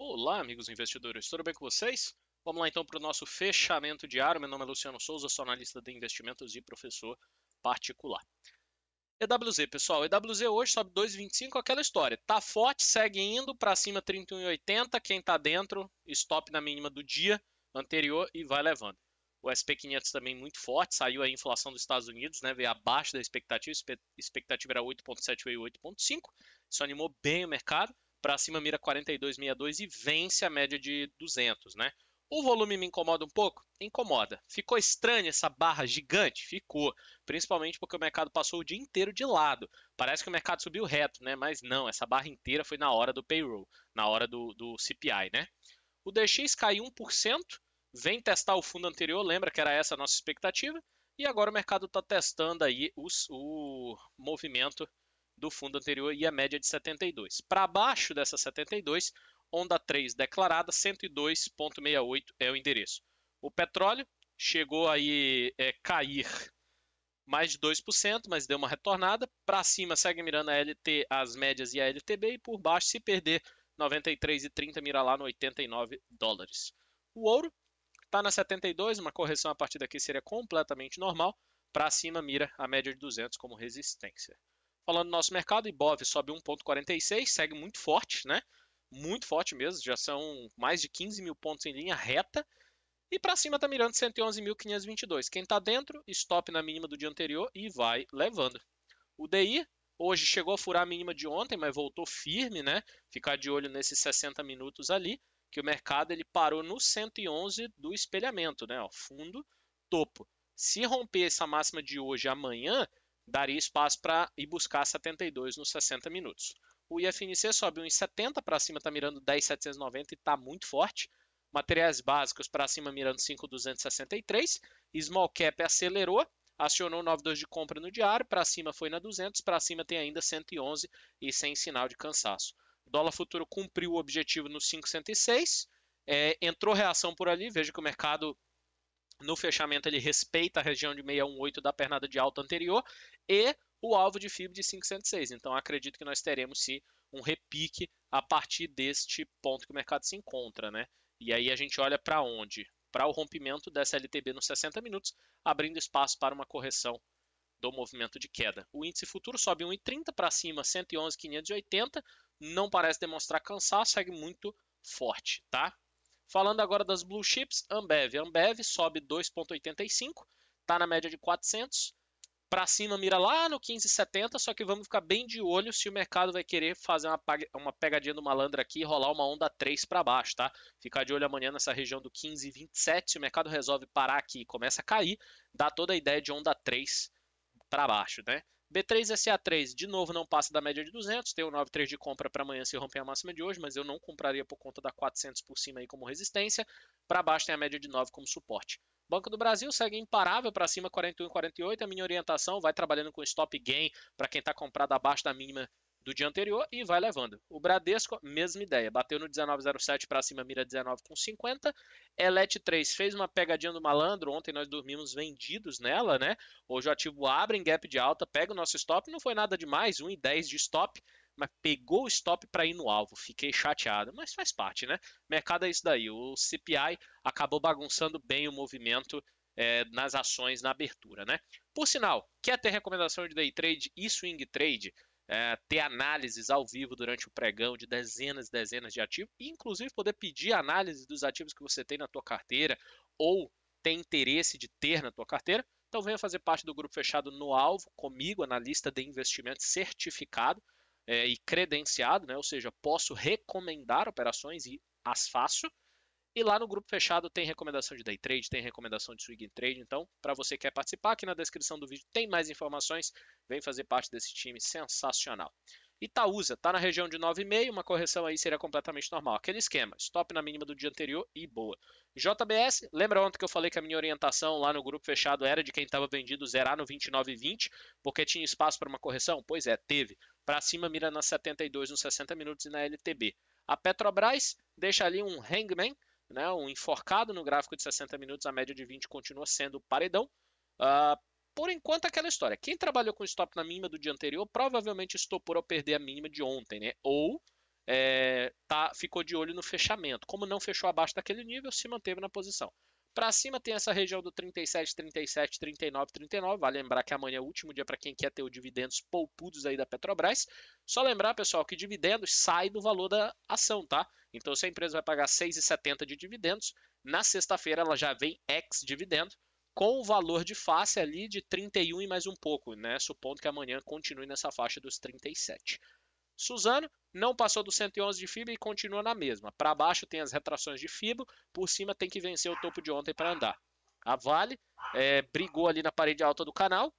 Olá, amigos investidores, tudo bem com vocês? Vamos lá então para o nosso fechamento diário. Meu nome é Luciano Souza, sou analista de investimentos e professor particular. EWZ, pessoal, EWZ hoje sobe 2,25, aquela história. Tá forte, segue indo para cima 31,80. Quem está dentro, stop na mínima do dia anterior e vai levando. O SP500 também muito forte, saiu a inflação dos Estados Unidos, né, veio abaixo da expectativa, expectativa era 8,7, veio 8,5. Isso animou bem o mercado para cima mira 42,62 e vence a média de 200, né? O volume me incomoda um pouco? Incomoda. Ficou estranha essa barra gigante? Ficou. Principalmente porque o mercado passou o dia inteiro de lado. Parece que o mercado subiu reto, né? Mas não, essa barra inteira foi na hora do payroll, na hora do, do CPI, né? O DX caiu 1%, vem testar o fundo anterior, lembra que era essa a nossa expectativa? E agora o mercado está testando aí os, o movimento do fundo anterior e a média de 72. Para baixo dessa 72, onda 3 declarada, 102,68 é o endereço. O petróleo chegou aí é, cair mais de 2%, mas deu uma retornada. Para cima segue mirando a LT, as médias e a LTB, e por baixo, se perder 93,30, mira lá no 89 dólares. O ouro está na 72, uma correção a partir daqui seria completamente normal. Para cima mira a média de 200 como resistência. Falando do nosso mercado, Ibov sobe 1,46, segue muito forte, né? Muito forte mesmo, já são mais de 15 mil pontos em linha reta. E para cima está mirando 111.522. Quem está dentro, stop na mínima do dia anterior e vai levando. O DI hoje chegou a furar a mínima de ontem, mas voltou firme, né? Ficar de olho nesses 60 minutos ali, que o mercado ele parou no 111 do espelhamento, né? Ó, fundo, topo. Se romper essa máxima de hoje amanhã, daria espaço para ir buscar 72 nos 60 minutos. O IFNC sobe 1,70 para cima, está mirando 10,790 e está muito forte. Materiais básicos para cima mirando 5,263. Small cap acelerou, acionou 92 de compra no diário, para cima foi na 200, para cima tem ainda 111 e sem sinal de cansaço. Dólar futuro cumpriu o objetivo no 506, é, entrou reação por ali, veja que o mercado no fechamento, ele respeita a região de 618 da pernada de alta anterior e o alvo de FIB de 506. Então, acredito que nós teremos sim um repique a partir deste ponto que o mercado se encontra, né? E aí a gente olha para onde? Para o rompimento dessa LTB nos 60 minutos, abrindo espaço para uma correção do movimento de queda. O índice futuro sobe 1,30 para cima, 111,580. Não parece demonstrar cansaço, segue muito forte, tá? Falando agora das blue chips, Ambev. Ambev sobe 2,85, está na média de 400. Para cima mira lá no 15,70, só que vamos ficar bem de olho se o mercado vai querer fazer uma, uma pegadinha do malandro aqui e rolar uma onda 3 para baixo, tá? Ficar de olho amanhã nessa região do 15,27. Se o mercado resolve parar aqui e começa a cair, dá toda a ideia de onda 3 para baixo, né? B3SA3, de novo, não passa da média de 200. Tem o 93 de compra para amanhã se romper a máxima de hoje, mas eu não compraria por conta da 400 por cima aí como resistência. Para baixo tem a média de 9 como suporte. Banco do Brasil segue imparável para cima 41,48. A minha orientação vai trabalhando com stop gain para quem está comprado abaixo da mínima do dia anterior e vai levando. O Bradesco, mesma ideia, bateu no 1907 para cima, mira 19,50. Elet 3 fez uma pegadinha do malandro, ontem nós dormimos vendidos nela, né? Hoje o ativo abre em gap de alta, pega o nosso stop, não foi nada demais, 1,10 de stop, mas pegou o stop para ir no alvo. Fiquei chateado, mas faz parte, né? Mercado é isso daí. O CPI acabou bagunçando bem o movimento é, nas ações na abertura, né? Por sinal, quer ter recomendação de day trade e swing trade? é, ter análises ao vivo durante o pregão de dezenas e dezenas de ativos, e inclusive poder pedir análise dos ativos que você tem na tua carteira ou tem interesse de ter na tua carteira. Então venha fazer parte do grupo fechado no alvo comigo, analista de investimento certificado é, e credenciado, né? ou seja, posso recomendar operações e as faço. E lá no grupo fechado tem recomendação de day trade, tem recomendação de swing trade. Então, para você que quer participar, aqui na descrição do vídeo tem mais informações. Vem fazer parte desse time sensacional. Itaúsa está na região de 9,5, uma correção aí seria completamente normal. Aquele esquema, stop na mínima do dia anterior e boa. JBS, lembra ontem que eu falei que a minha orientação lá no grupo fechado era de quem estava vendido zerar no 29,20, porque tinha espaço para uma correção? Pois é, teve. Para cima mira na 72 nos 60 minutos e na LTB. A Petrobras deixa ali um hangman, né? Um enforcado no gráfico de 60 minutos, a média de 20 continua sendo paredão. Uh, por enquanto, aquela história. Quem trabalhou com stop na mínima do dia anterior provavelmente estopou ao perder a mínima de ontem, né? Ou é, tá, ficou de olho no fechamento. Como não fechou abaixo daquele nível, se manteve na posição. Para cima tem essa região do 37, 37, 39, 39. Vale lembrar que amanhã é o último dia para quem quer ter os dividendos poupudos aí da Petrobras. Só lembrar, pessoal, que dividendos sai do valor da ação, tá? Então, se a empresa vai pagar 6,70 de dividendos, na sexta-feira ela já vem ex-dividendo com o valor de face ali de 31 e mais um pouco, né? Supondo que amanhã continue nessa faixa dos 37. Suzano, não passou dos 111 de fibra e continua na mesma. Para baixo tem as retrações de fibra, por cima tem que vencer o topo de ontem para andar. A Vale é, brigou ali na parede alta do canal,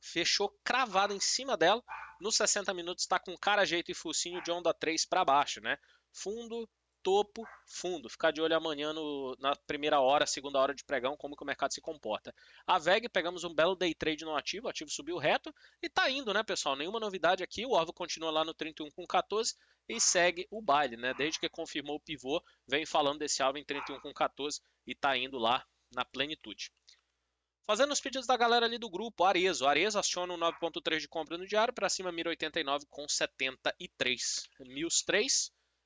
fechou cravada em cima dela. Nos 60 minutos está com cara, jeito e focinho de onda 3 para baixo, né? Fundo, topo, fundo. Ficar de olho amanhã no, na primeira hora, segunda hora de pregão, como que o mercado se comporta. A VEG, pegamos um belo day trade no ativo, o ativo subiu reto e tá indo, né, pessoal? Nenhuma novidade aqui, o Orvo continua lá no 31 com 14 e segue o baile, né? Desde que confirmou o pivô, vem falando desse alvo em 31 com 14 e tá indo lá na plenitude. Fazendo os pedidos da galera ali do grupo, Arezo. Arezo aciona um 9.3 de compra no diário, para cima 1.089 com 73. Mills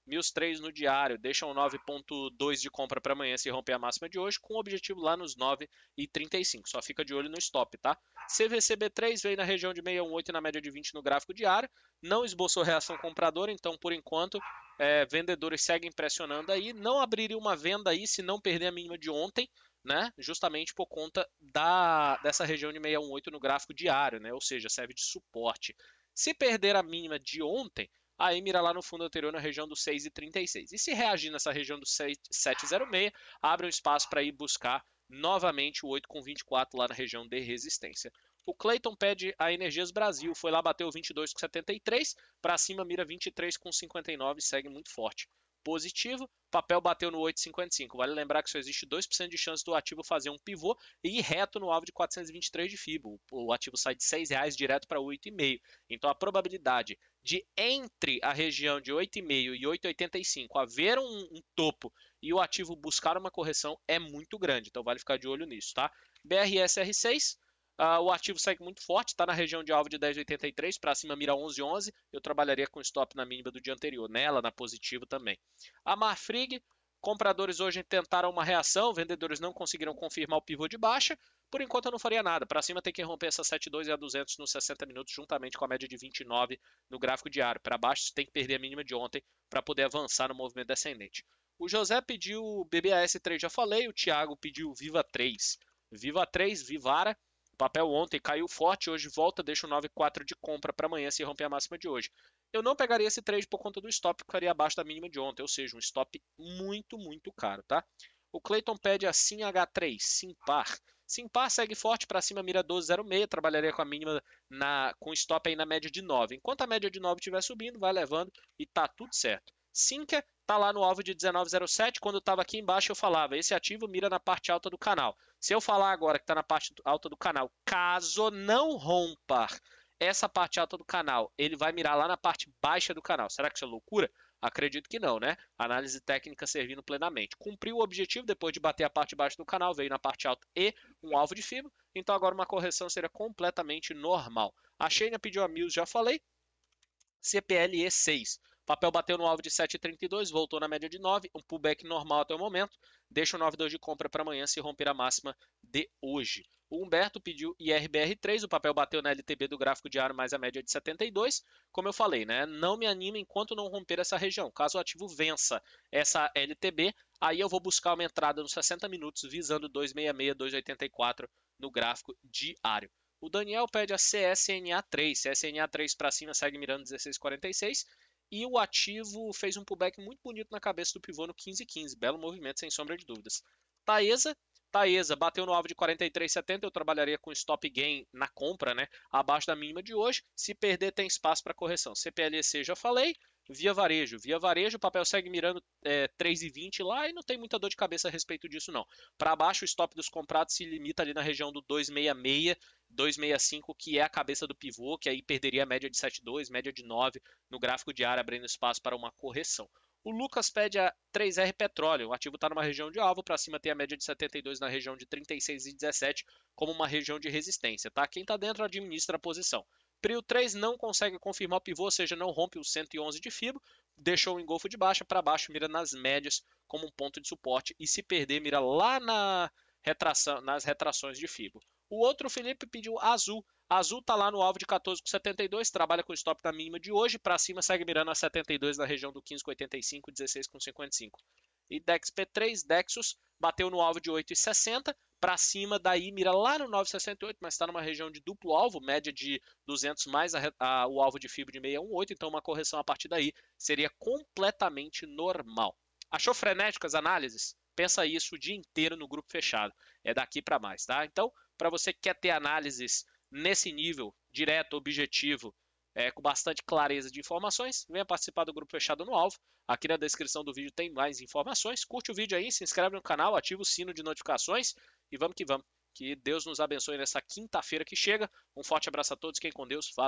1.003 no diário, deixam 9.2 de compra para amanhã se romper a máxima de hoje, com o objetivo lá nos 9,35. Só fica de olho no stop, tá? CVCB3 veio na região de 618 na média de 20 no gráfico diário, não esboçou reação compradora, então por enquanto é, vendedores seguem pressionando aí, não abriria uma venda aí se não perder a mínima de ontem, né? Justamente por conta da, dessa região de 618 no gráfico diário, né? Ou seja, serve de suporte. Se perder a mínima de ontem, aí mira lá no fundo anterior na região do 6,36. E se reagir nessa região do 7,06, abre um espaço para ir buscar novamente o 8,24 lá na região de resistência. O Clayton pede a Energias Brasil, foi lá, bateu 22,73, para cima mira 23,59 e segue muito forte positivo, papel bateu no 8,55. Vale lembrar que só existe 2% de chance do ativo fazer um pivô e ir reto no alvo de 423 de FIBO. O ativo sai de R$ reais direto para 8,5. Então a probabilidade de entre a região de 8,5 e 8,85 haver um, um topo e o ativo buscar uma correção é muito grande. Então vale ficar de olho nisso, tá? BRSR6 Uh, o ativo segue muito forte, está na região de alvo de 10,83, para cima mira 11,11. Eu trabalharia com stop na mínima do dia anterior, nela, na positiva também. A Marfrig, compradores hoje tentaram uma reação, vendedores não conseguiram confirmar o pivô de baixa. Por enquanto eu não faria nada. Para cima tem que romper essa 7,2 e a 200 nos 60 minutos, juntamente com a média de 29 no gráfico diário. Para baixo tem que perder a mínima de ontem para poder avançar no movimento descendente. O José pediu BBAS 3, já falei. O Thiago pediu Viva 3. Viva 3, Vivara papel ontem caiu forte, hoje volta, deixa o 9,4 de compra para amanhã se romper a máxima de hoje. Eu não pegaria esse trade por conta do stop, que ficaria abaixo da mínima de ontem, ou seja, um stop muito, muito caro, tá? O Clayton pede assim SIM H3, SIM par. SIM par segue forte para cima, mira 12,06, trabalharia com a mínima na, com stop aí na média de 9. Enquanto a média de 9 estiver subindo, vai levando e tá tudo certo. Sinca está lá no alvo de 1907. Quando eu estava aqui embaixo, eu falava: esse ativo mira na parte alta do canal. Se eu falar agora que está na parte alta do canal, caso não rompa essa parte alta do canal, ele vai mirar lá na parte baixa do canal. Será que isso é loucura? Acredito que não, né? Análise técnica servindo plenamente. Cumpriu o objetivo depois de bater a parte baixa do canal, veio na parte alta e um alvo de fibra. Então agora uma correção seria completamente normal. A Sheina pediu a Mills, já falei. CPLE 6. Papel bateu no alvo de 7,32, voltou na média de 9, um pullback normal até o momento. Deixa o 9,2 de compra para amanhã se romper a máxima de hoje. O Humberto pediu IRBR3, o papel bateu na LTB do gráfico diário mais a média é de 72. Como eu falei, né? Não me anima enquanto não romper essa região. Caso o ativo vença essa LTB, aí eu vou buscar uma entrada nos 60 minutos visando 266, 284 no gráfico diário. O Daniel pede a CSNA3. CSNA3 para cima segue mirando 1646. E o ativo fez um pullback muito bonito na cabeça do pivô no 15,15. Belo movimento, sem sombra de dúvidas. Taesa, Taesa bateu no alvo de 43,70, eu trabalharia com stop gain na compra, né? Abaixo da mínima de hoje. Se perder, tem espaço para correção. CPLC já falei. Via varejo. Via varejo, o papel segue mirando é, 3,20 lá e não tem muita dor de cabeça a respeito disso, não. Para baixo, o stop dos comprados se limita ali na região do 2,66 265, que é a cabeça do pivô, que aí perderia a média de 7,2, média de 9 no gráfico diário, abrindo espaço para uma correção. O Lucas pede a 3R Petróleo. O ativo está numa região de alvo, para cima tem a média de 72 na região de 36 e 17 como uma região de resistência. Tá? Quem está dentro administra a posição. Prio 3 não consegue confirmar o pivô, ou seja, não rompe o 111 de FIBO, deixou o engolfo de baixa para baixo, mira nas médias como um ponto de suporte e se perder, mira lá na retração, nas retrações de FIBO. O outro Felipe pediu azul. Azul tá lá no alvo de 14,72, trabalha com stop da mínima de hoje, para cima segue mirando a 72 na região do 15,85, 16,55. E Dex P3, Dexus, bateu no alvo de 8,60, para cima daí mira lá no 9,68, mas está numa região de duplo alvo, média de 200 mais a, a, o alvo de fibra de 618, então uma correção a partir daí seria completamente normal. Achou frenéticas análises? Pensa isso o dia inteiro no grupo fechado. É daqui para mais, tá? Então, para você que quer ter análises nesse nível, direto, objetivo, é, com bastante clareza de informações, venha participar do grupo fechado no Alvo. Aqui na descrição do vídeo tem mais informações. Curte o vídeo aí, se inscreve no canal, ativa o sino de notificações e vamos que vamos. Que Deus nos abençoe nessa quinta-feira que chega. Um forte abraço a todos, quem com Deus, fala.